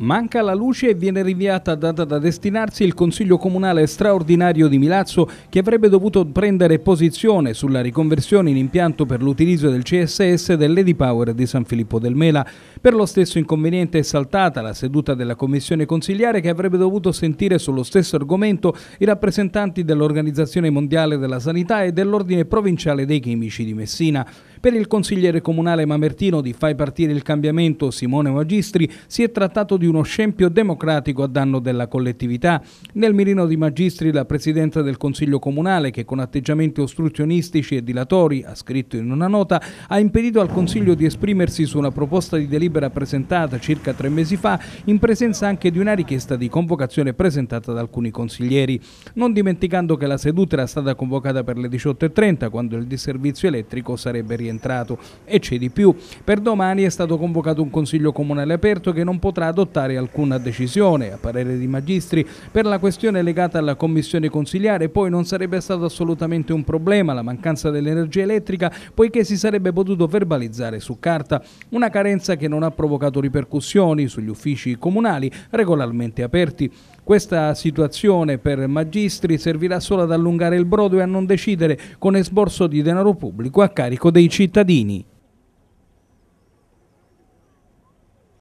Manca la luce e viene rinviata data da destinarsi il Consiglio Comunale straordinario di Milazzo che avrebbe dovuto prendere posizione sulla riconversione in impianto per l'utilizzo del CSS dell'Edi Power di San Filippo del Mela. Per lo stesso inconveniente è saltata la seduta della Commissione Consigliare che avrebbe dovuto sentire sullo stesso argomento i rappresentanti dell'Organizzazione Mondiale della Sanità e dell'Ordine Provinciale dei Chimici di Messina. Per il consigliere comunale Mamertino di Fai Partire il Cambiamento Simone Magistri si è trattato di uno scempio democratico a danno della collettività. Nel mirino di Magistri la Presidente del Consiglio Comunale, che con atteggiamenti ostruzionistici e dilatori, ha scritto in una nota, ha impedito al Consiglio di esprimersi su una proposta di delibera presentata circa tre mesi fa, in presenza anche di una richiesta di convocazione presentata da alcuni consiglieri. Non dimenticando che la seduta era stata convocata per le 18.30, quando il disservizio elettrico sarebbe rientrato. E c'è di più. Per domani è stato convocato un Consiglio Comunale aperto che non potrà adottare adottare alcuna decisione, a parere di magistri, per la questione legata alla commissione consiliare, poi non sarebbe stato assolutamente un problema la mancanza dell'energia elettrica, poiché si sarebbe potuto verbalizzare su carta una carenza che non ha provocato ripercussioni sugli uffici comunali regolarmente aperti. Questa situazione per magistri servirà solo ad allungare il brodo e a non decidere con esborso di denaro pubblico a carico dei cittadini.